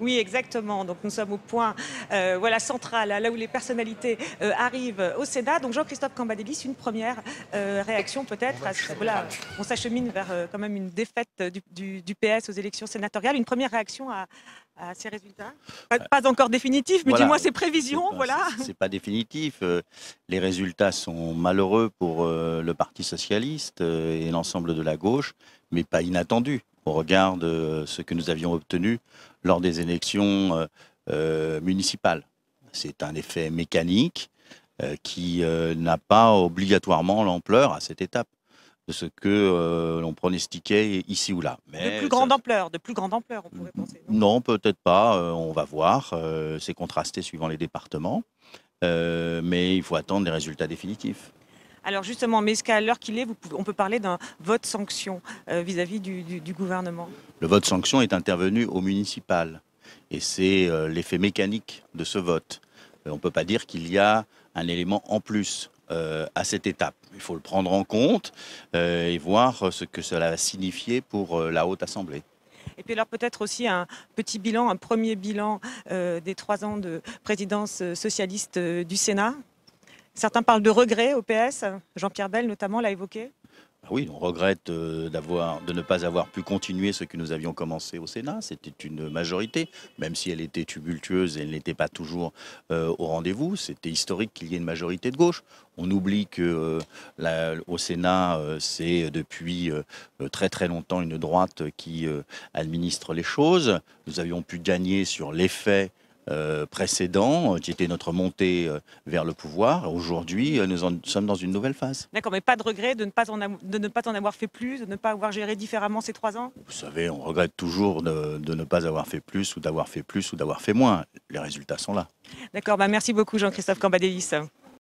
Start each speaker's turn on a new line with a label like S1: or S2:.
S1: Oui, exactement. Donc nous sommes au point euh, voilà, central, hein, là où les personnalités euh, arrivent au Sénat. Donc Jean-Christophe Cambadélis, une première euh, réaction peut-être. On, voilà, on s'achemine vers quand même une défaite du, PS aux élections sénatoriales. Une première réaction à, ces résultats pas, encore définitif, mais dis-moi moins ces prévisions. Ce voilà. C'est
S2: pas définitif. Les résultats sont malheureux pour le Parti socialiste et l'ensemble de la gauche, mais pas inattendus au regard de ce que nous avions obtenu lors des élections euh, euh, municipales. C'est un effet mécanique euh, qui n'a pas obligatoirement l'ampleur à cette étape de ce que l'on pronostiquait ici ou là. Mais de plus
S1: grande ampleur, de plus grande ampleur, on pourrait
S2: penser. Non, non peut-être pas, on va voir, c'est contrasté suivant les départements, mais il faut attendre les résultats définitifs.
S1: Alors justement, mais est-ce qu'à l'heure qu'il est, vous on peut parler d'un vote sanction euh, vis-à-vis du, gouvernement
S2: Le vote sanction est intervenu au municipal. Et c'est euh, l'effet mécanique de ce vote. Euh, on ne peut pas dire qu'il y a un élément en plus. à cette étape. Il faut le prendre en compte et voir ce que cela a signifié pour la Haute Assemblée.
S1: Et puis alors peut-être aussi un petit bilan, un premier bilan des trois ans de présidence socialiste du Sénat Certains parlent de regret au PS, Jean-Pierre Bell notamment l'a évoqué.
S2: Ah oui, on regrette euh, de ne pas avoir pu continuer ce que nous avions commencé au Sénat. C'était une majorité, même si elle était tumultueuse et elle n'était pas toujours euh, au rendez-vous. C'était historique qu'il y ait une majorité de gauche. On oublie que euh, au Sénat, c'est depuis très très longtemps une droite qui administre les choses. Nous avions pu gagner sur l'effet euh, précédent, qui était notre montée euh, vers le pouvoir. Aujourd'hui, euh, nous, sommes dans une nouvelle phase.
S1: D'accord, mais pas de regret de ne pas, en de ne pas avoir fait plus, de ne pas avoir géré différemment ces trois ans Vous
S2: savez, on regrette toujours de, ne pas avoir fait plus ou d'avoir fait plus ou d'avoir fait moins. Les résultats sont là.
S1: D'accord, bah merci beaucoup Jean-Christophe Cambadélis.